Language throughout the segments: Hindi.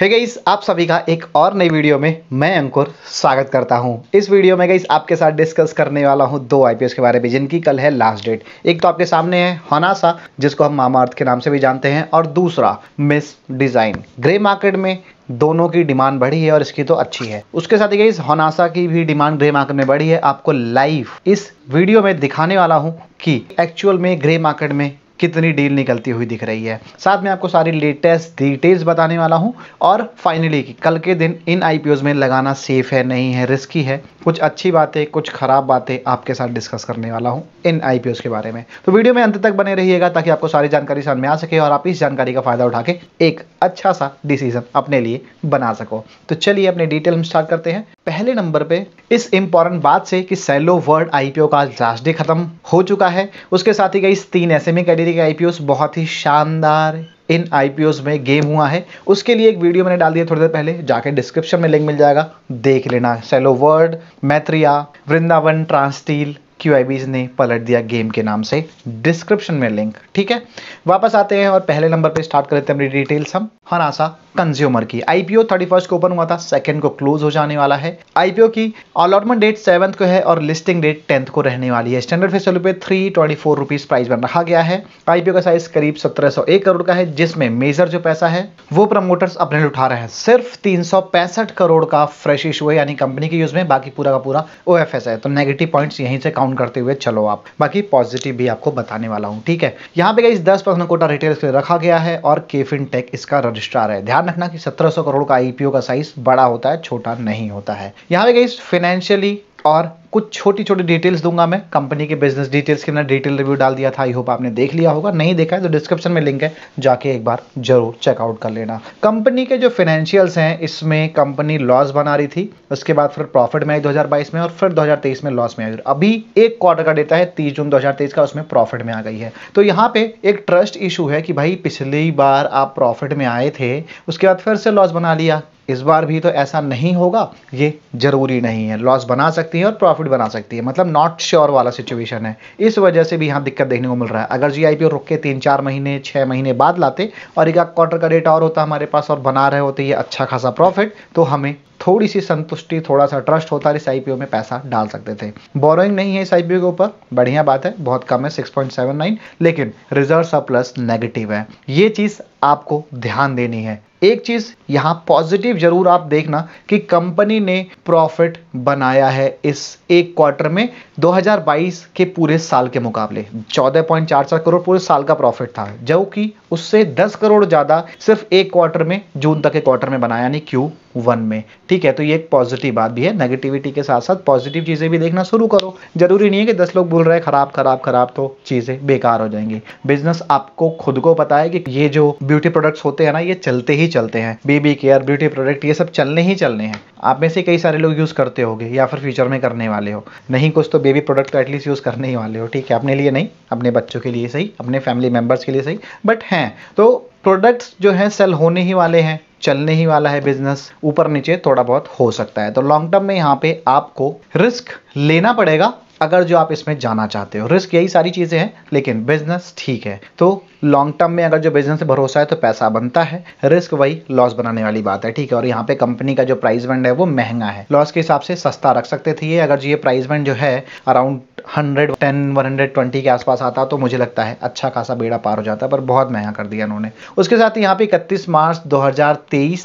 हे hey गईस आप सभी का एक और नई वीडियो में मैं अंकुर स्वागत करता हूं इस वीडियो में गई आपके साथ डिस्कस करने वाला हूं दो आईपीएस के बारे में जिनकी कल है लास्ट डेट एक तो आपके सामने है हनासा जिसको हम मामा अर्थ के नाम से भी जानते हैं और दूसरा मिस डिज़ाइन ग्रे मार्केट में दोनों की डिमांड बढ़ी है और इसकी तो अच्छी है उसके साथ ही गई होनासा की भी डिमांड ग्रे मार्केट में बढ़ी है आपको लाइव इस वीडियो में दिखाने वाला हूँ कि एक्चुअल में ग्रे मार्केट में कितनी डील निकलती हुई दिख रही है साथ में आपको सारी लेटेस्ट डिटेल्स बताने वाला हूँ और फाइनली कल के दिन इन आई में लगाना सेफ है नहीं है रिस्की है कुछ अच्छी बातें कुछ ख़राब बातें आपके साथ डिस्कस करने वाला हूँ इन आई के बारे में तो वीडियो में अंत तक बने रहिएगा ताकि आपको सारी जानकारी समझ में आ सके और आप इस जानकारी का फ़ायदा उठा के एक अच्छा सा डिसीजन अपने लिए बना सको तो चलिए अपने डिटेल में स्टार्ट करते हैं पहले नंबर पे इस इंपॉर्टेंट बात से कि सेलो वर्ल्ड आईपीओ का लास्ट डे खत्म हो चुका है उसके साथ ही कई तीन ऐसे में कैटेगरी के आईपीओ बहुत ही शानदार इन आई में गेम हुआ है उसके लिए एक वीडियो मैंने डाल दिया थोड़ी देर पहले जाके डिस्क्रिप्शन में लिंक मिल जाएगा देख लेना सेलो वर्ड मैत्रिया वृंदावन ट्रांसटील क्यू ने पलट दिया गेम के नाम से डिस्क्रिप्शन में लिंक ठीक है वापस आते हैं और पहले नंबर पे स्टार्ट करते हैं अपनी डिटेल्स हम हनासा कंज्यूमर की आईपीओ थर्टी फर्स्ट को ओपन हुआ था सेकंड को क्लोज हो जाने वाला है आईपीओ की अलॉटमेंट डेट सेवंथ को है और लिस्टिंग डेट टेंथ को रहने वाली है स्टैंडर्ड फेस वैल्यू पे three twenty four rupees price band रखा गया है आईपीओ का साइज करीब सत्रह सौ एक करोड़ का है जिसमें मेजर जो पैसा है वो प्रमोटर्स अपने लिए उठा रहे हैं सिर्फ तीन सौ पैंसठ करोड़ का फ्रेश इशू है यानी कंपनी के यूज में बाकी पूरा का पूरा ओ है तो नेगेटिव पॉइंट यहीं से काउंट डाउन करते हुए चलो आप बाकी पॉजिटिव भी आपको बताने वाला हूँ ठीक है यहाँ पे इस दस परसेंट कोटा रिटेल के लिए रखा गया है और केफिन टेक इसका रजिस्ट्रार है ध्यान रखना की सत्रह करोड़ का आईपीओ का साइज बड़ा होता है छोटा नहीं होता है यहाँ पे गई फाइनेंशियली और कुछ छोटी छोटी डिटेल्स दूंगा मैं कंपनी के बिजनेस डिटेल्स के मैंने डिटेल रिव्यू डाल दिया था आई होप आपने देख लिया होगा नहीं देखा है तो डिस्क्रिप्शन में लिंक है जाके एक बार जरूर चेकआउट कर लेना कंपनी के जो फाइनेंशियल्स हैं इसमें कंपनी लॉस बना रही थी उसके बाद फिर प्रॉफिट में आई दो में और फिर दो में लॉस में आई अभी एक क्वार्टर का डेटा है तीस जून दो का उसमें प्रॉफिट में आ गई है तो यहाँ पे एक ट्रस्ट इशू है कि भाई पिछली बार आप प्रॉफिट में आए थे उसके बाद फिर से लॉस बना लिया इस बार भी तो ऐसा नहीं होगा ये जरूरी नहीं है लॉस बना सकती है और प्रॉफिट बना सकती है मतलब नॉट श्योर वाला सिचुएशन है इस वजह से भी यहाँ दिक्कत देखने को मिल रहा है अगर जी आई रुक के तीन चार महीने छः महीने बाद लाते और एक क्वार्टर का डेट और होता हमारे पास और बना रहे होते ये अच्छा खासा प्रॉफिट तो हमें थोड़ी सी संतुष्टि थोड़ा सा ट्रस्ट होता है इस आईपीओ में पैसा डाल सकते थे बोरोइंग नहीं है इस आईपीओ के ऊपर बढ़िया बात है बहुत कम है 6.79 लेकिन रिजर्व सरप्लस नेगेटिव है ये चीज आपको ध्यान देनी है एक चीज यहाँ पॉजिटिव जरूर आप देखना कि कंपनी ने प्रॉफिट बनाया है इस एक क्वार्टर में 2022 के पूरे साल के मुकाबले 14.44 करोड़ पूरे साल का प्रॉफिट था जबकि उससे 10 करोड़ ज़्यादा सिर्फ एक क्वार्टर में जून तक के क्वार्टर में बनाया यानी क्यू वन में ठीक है तो ये एक पॉजिटिव बात भी है नेगेटिविटी के साथ साथ पॉजिटिव चीज़ें भी देखना शुरू करो जरूरी नहीं है कि दस लोग बोल रहे हैं खराब खराब खराब तो चीज़ें बेकार हो जाएंगी बिजनेस आपको खुद को पता है कि ये जो ब्यूटी प्रोडक्ट्स होते हैं ना ये चलते ही चलते हैं बेबी केयर ब्यूटी प्रोडक्ट ये सब चलने ही चलने हैं आप में से कई सारे लोग यूज़ करते होगे या फिर फ्यूचर में करने वाले हो नहीं कुछ तो बेबी प्रोडक्ट एटलीस्ट यूज़ करने ही वाले हो ठीक है अपने लिए नहीं अपने बच्चों के लिए सही अपने फैमिली मेम्बर्स के लिए सही बट हैं हैं तो प्रोडक्ट्स जो हैं सेल होने ही वाले हैं चलने ही वाला है बिजनेस ऊपर नीचे थोड़ा बहुत हो सकता है तो लॉन्ग टर्म में यहाँ पे आपको रिस्क लेना पड़ेगा अगर जो आप इसमें जाना चाहते हो रिस्क यही सारी चीज़ें हैं लेकिन बिजनेस ठीक है तो लॉन्ग टर्म में अगर जो बिजनेस से भरोसा है तो पैसा बनता है रिस्क वही लॉस बनाने वाली बात है ठीक है और यहाँ पे कंपनी का जो प्राइस बैंड है वो महंगा है लॉस के हिसाब से सस्ता रख सकते थे ये अगर जो ये प्राइस बैंड जो है around hundred ten one hundred twenty के आसपास आता तो मुझे लगता है अच्छा खासा बेड़ा पार हो जाता पर बहुत महंगा कर दिया उन्होंने उसके साथ यहाँ पे इकतीस मार्च दो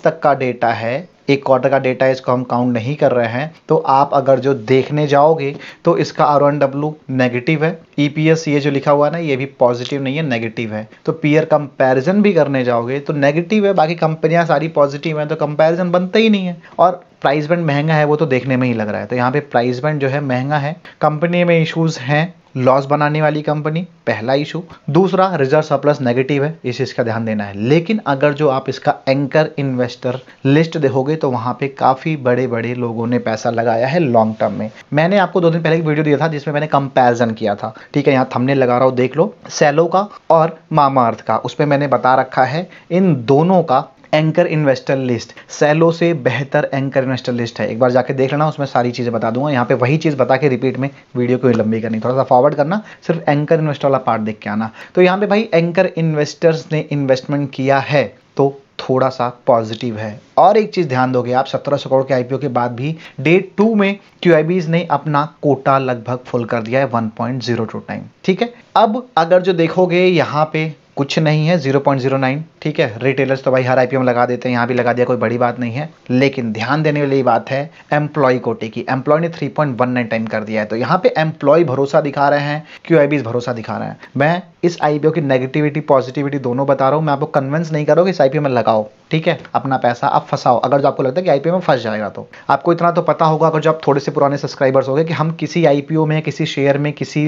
तक का डेटा है एक क्वार्टर का डेटा इसको हम काउंट नहीं कर रहे हैं तो आप अगर जो देखने जाओगे तो इसका आर ओन डब्ल्यू नेगेटिव है ईपीएस e ये जो लिखा हुआ ना ये भी पॉजिटिव नहीं है नेगेटिव है तो पीयर कंपैरिजन भी करने जाओगे तो नेगेटिव है बाकी कंपनियां सारी पॉजिटिव हैं तो कंपैरिजन बनता ही नहीं है और प्राइस बैंड महंगा है वो तो देखने में ही लग रहा है तो यहाँ पे प्राइस बैंड जो है महंगा है कंपनी में इशूज़ हैं लॉस बनाने वाली कंपनी पहला इशू दूसरा रिजर्व सरप्लस नेगेटिव है इस इसका ध्यान देना है लेकिन अगर जो आप इसका एंकर इन्वेस्टर लिस्ट देखोगे तो वहां पे काफी बड़े बड़े लोगों ने पैसा लगाया है लॉन्ग टर्म में मैंने आपको दो दिन पहले एक वीडियो दिया था जिसमें मैंने कंपेरिजन किया था ठीक है यहाँ थमने लगा रहा हूँ देख लो सेलो का और मामा अर्थ का उसमें मैंने बता रखा है इन दोनों का एंकर इन्वेस्टर लिस्ट सेलो से बेहतर एंकर इन्वेस्टर लिस्ट है एक बार जाके देख लेना उसमें सारी चीज़ें बता दूंगा यहाँ पे वही चीज़ बता के रिपीट में वीडियो को लंबी करनी थोड़ा सा फॉरवर्ड करना सिर्फ एंकर इन्वेस्टर वाला पार्ट देख के आना तो यहाँ पे भाई एंकर इन्वेस्टर्स ने इन्वेस्टमेंट किया है तो थोड़ा सा पॉजिटिव है और एक चीज़ ध्यान दोगे आप सत्रह सौ करोड़ के आईपीओ के बाद भी डे टू में क्यू ने अपना कोटा लगभग फुल कर दिया है 1.02 टाइम ठीक है अब अगर जो देखोगे यहाँ पे कुछ नहीं है 0.09 ठीक है रिटेलर्स तो भाई हर आईपीएम लगा देते हैं यहाँ भी लगा दिया कोई बड़ी बात नहीं है लेकिन ध्यान देने वाली बात है एम्प्लॉय कोटे की एम्प्लॉय ने 3.19 टाइम कर दिया है तो यहाँ पे एम्प्लॉय भरोसा दिखा रहे हैं क्यों आई भरोसा दिखा रहे हैं मैं इस आईपीओ की नेगेटिविटी पॉजिटिविटी दोनों बता रहा हूँ मैं आपको कन्विंस नहीं कर रहा हूँ कि इस आईपीओ में लगाओ ठीक है अपना पैसा आप फंसाओ अगर जो आपको लगता है कि आईपीओ में फंस जाएगा तो आपको इतना तो पता होगा अगर जो आप थोड़े से पुराने सब्सक्राइबर्स हो गए कि हम किसी आईपीओ में किसी शेयर में किसी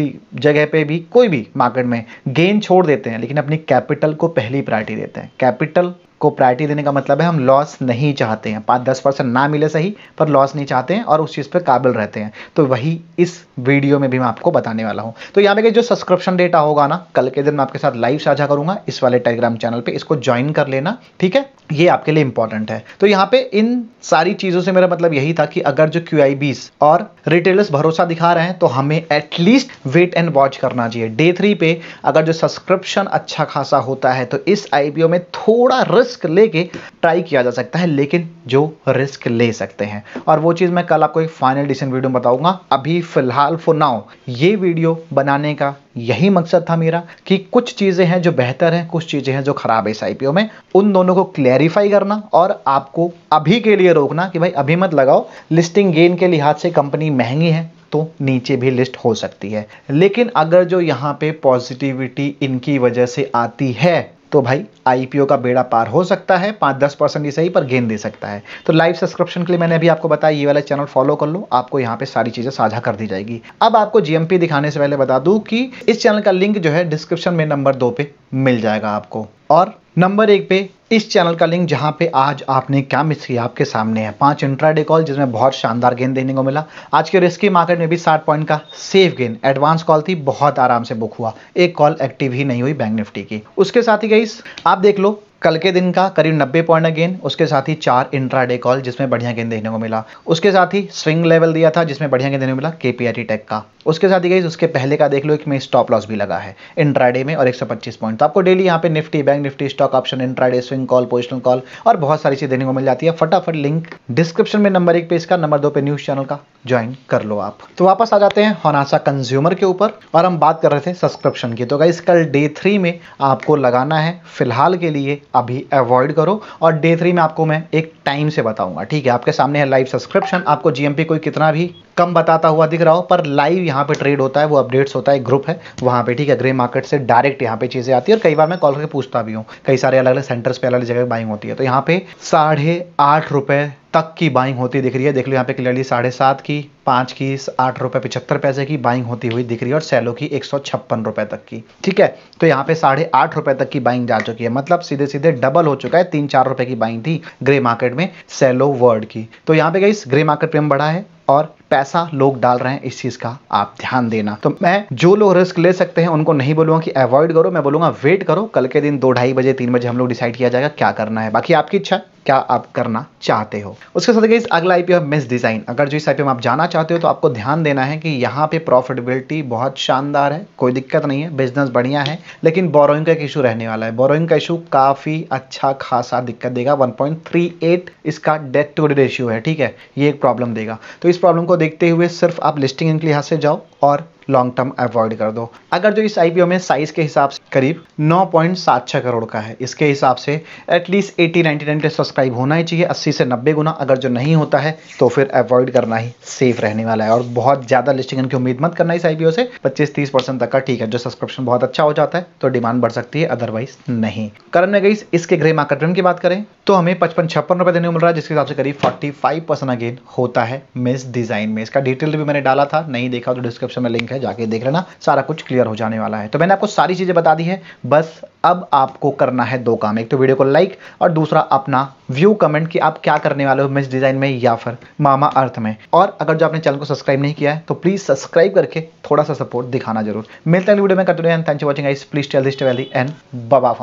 जगह पे भी कोई भी मार्केट में गेन छोड़ देते हैं लेकिन अपनी कैपिटल को पहली प्रायोरिटी देते हैं कैपिटल को प्रायोरिटी देने का मतलब है हम लॉस नहीं चाहते हैं पाँच दस परसेंट ना मिले सही पर लॉस नहीं चाहते हैं और उस चीज़ पर काबिल रहते हैं तो वही इस वीडियो में भी मैं आपको बताने वाला हूँ तो यहाँ पे जो सब्सक्रिप्शन डेटा होगा ना कल के दिन मैं आपके साथ लाइव साझा करूंगा इस वाले टेलीग्राम चैनल पर इसको ज्वाइन कर लेना ठीक है ये आपके लिए इंपॉर्टेंट है तो यहाँ पे इन सारी चीज़ों से मेरा मतलब यही था कि अगर जो क्यू और रिटेलर्स भरोसा दिखा रहे हैं तो हमें एटलीस्ट वेट एंड वॉच करना चाहिए डे थ्री पे अगर जो सब्सक्रिप्शन अच्छा खासा होता है तो इस आईपीओ में थोड़ा रिस्क रिस्क लेके ट्राई किया जा सकता है लेकिन जो रिस्क ले सकते हैं और वो चीज़ मैं कल आपको एक फाइनल डिसीजन वीडियो में बताऊंगा अभी फिलहाल फॉर नाउ ये वीडियो बनाने का यही मकसद था मेरा कि कुछ चीज़ें हैं जो बेहतर हैं कुछ चीज़ें हैं जो खराब है इस आईपीओ में उन दोनों को क्लैरिफाई करना और आपको अभी के लिए रोकना कि भाई अभी मत लगाओ लिस्टिंग गेन के लिहाज से कंपनी महंगी है तो नीचे भी लिस्ट हो सकती है लेकिन अगर जो यहाँ पे पॉजिटिविटी इनकी वजह से आती है तो भाई आईपीओ का बेड़ा पार हो सकता है पाँच दस परसेंट सही पर गेंद दे सकता है तो लाइव सब्सक्रिप्शन के लिए मैंने अभी आपको बताया ये वाला चैनल फॉलो कर लो आपको यहाँ पे सारी चीज़ें साझा कर दी जाएगी अब आपको जीएमपी दिखाने से पहले बता दूँ कि इस चैनल का लिंक जो है डिस्क्रिप्शन में नंबर दो पे मिल जाएगा आपको और नंबर एक पे इस चैनल का लिंक जहां पे आज आपने क्या मिस किया आपके सामने है पांच इंट्राडे कॉल जिसमें बहुत शानदार गेंद देखने को मिला आज के रिस्की मार्केट में भी साठ पॉइंट का सेफ गेंद एडवांस कॉल थी बहुत आराम से बुक हुआ एक कॉल एक्टिव ही नहीं हुई बैंक निफ्टी की उसके साथ ही गई आप देख लो कल के दिन का करीब 90 पॉइंट का गेन उसके साथ ही चार इंट्राडे कॉल जिसमें बढ़िया गेंद देखने को मिला उसके साथ ही स्विंग लेवल दिया था जिसमें बढ़िया गेंद देखने को मिला के पी टेक का उसके साथ ही गई उसके पहले का देख लो एक में स्टॉप लॉस भी लगा है इंट्राडे में और 125 पॉइंट तो आपको डेली यहाँ पे Nifty bank Nifty stock option intraday swing call positional call और बहुत सारी चीज़ देखने को मिल जाती है फटाफट लिंक डिस्क्रिप्शन में नंबर एक पे इसका नंबर दो पे न्यूज़ चैनल का ज्वाइन कर लो आप तो वापस आ जाते हैं होनासा कंज्यूमर के ऊपर और हम बात कर रहे थे सब्सक्रिप्शन की तो गाइस कल डे थ्री में आपको लगाना है फिलहाल के लिए अभी अवॉइड करो और डे थ्री में आपको मैं एक टाइम से बताऊंगा ठीक है आपके सामने है लाइव सब्सक्रिप्शन आपको जीएमपी कोई कितना भी कम बताता हुआ दिख रहा हो पर लाइव यहाँ पे ट्रेड होता है वो अपडेट्स होता है ग्रुप है वहाँ पे ठीक है ग्रे मार्केट से डायरेक्ट यहाँ पे चीज़ें आती है और कई बार मैं कॉल करके पूछता भी हूँ कई सारे अलग अलग सेंटर्स पे अलग अलग जगह बाइंग होती है तो यहाँ पे साढ़े आठ रुपए तक की बाइंग होती दिख रही है देख लो यहाँ पे क्लियरली साढ़े सात की पाँच की आठ रुपये पचहत्तर पैसे की बाइंग होती हुई दिख रही है और सेलो की एक सौ छप्पन रुपये तक की ठीक है तो यहाँ पे साढ़े आठ रुपये तक की बाइंग जा चुकी है मतलब सीधे सीधे डबल हो चुका है तीन चार रुपये की बाइंग थी ग्रे मार्केट में सेलो वर्ड की तो यहाँ पे गई ग्रे मार्केट प्रेम बढ़ा है और पैसा लोग डाल रहे हैं इस चीज का आप ध्यान देना तो मैं जो लोग रिस्क ले सकते हैं उनको नहीं बोलूंगा कि अवॉइड करो मैं बोलूंगा वेट करो कल के दिन दो ढाई बजे तीन बजे हम लोग डिसाइड किया जाएगा क्या करना है बाकी आपकी इच्छा क्या आप करना चाहते हो उसके साथ गई अगला आईपीओ है मिस डिज़ाइन अगर जो इस आईपीओ में आप जाना चाहते हो तो आपको ध्यान देना है कि यहाँ पे प्रॉफिटेबिलिटी बहुत शानदार है कोई दिक्कत नहीं है बिजनेस बढ़िया है लेकिन बोरोइंग का एक इशू रहने वाला है बोरोइंग का इशू काफ़ी अच्छा खासा दिक्कत देगा वन इसका डेथ टू रेशियो है ठीक है ये एक प्रॉब्लम देगा तो इस प्रॉब्लम को देखते हुए सिर्फ आप लिस्टिंग इनके लिहाज से जाओ और लॉन्ग टर्म अवॉइड कर दो अगर जो इस आईपीओ में साइज के हिसाब से करीब नौ पॉइंट सात छह करोड़ का है इसके हिसाब से एटलीस्ट एटी नाइनटी नाइन पे सब्सक्राइब होना ही चाहिए अस्सी से नब्बे गुना अगर जो नहीं होता है तो फिर अवॉइड करना ही सेफ रहने वाला है और बहुत ज़्यादा लिस्टिंग की उम्मीद मत करना इस आईपीओ से पच्चीस तीस परसेंट तक का ठीक है जो सब्सक्रिप्शन बहुत अच्छा हो जाता है तो डिमांड बढ़ सकती है अदरवाइज नहीं करण में गई इसके ग्रे मार्केट में की बात करें तो हमें पचपन छप्पन रुपए देने को मिल रहा है जिसके हिसाब से करीब फोर्टी फाइव परसेंट अगेन होता है मिस डिजाइन में इसका डिटेल भी मैंने डाला था नहीं देखा तो डिस्क्रिप्शन में लिंक है है जाके देख लेना सारा कुछ क्लियर हो जाने वाला है तो मैंने आपको सारी चीज़ें बता दी है बस अब आपको करना है दो काम एक तो वीडियो को लाइक और दूसरा अपना व्यू कमेंट कि आप क्या करने वाले हो मिस डिज़ाइन में या फिर मामा अर्थ में और अगर जो आपने चैनल को सब्सक्राइब नहीं किया है तो प्लीज़ सब्सक्राइब करके थोड़ा सा सपोर्ट दिखाना जरूर मिलते हैं वीडियो में करते हैं thank you watching I please tell this tell and Baba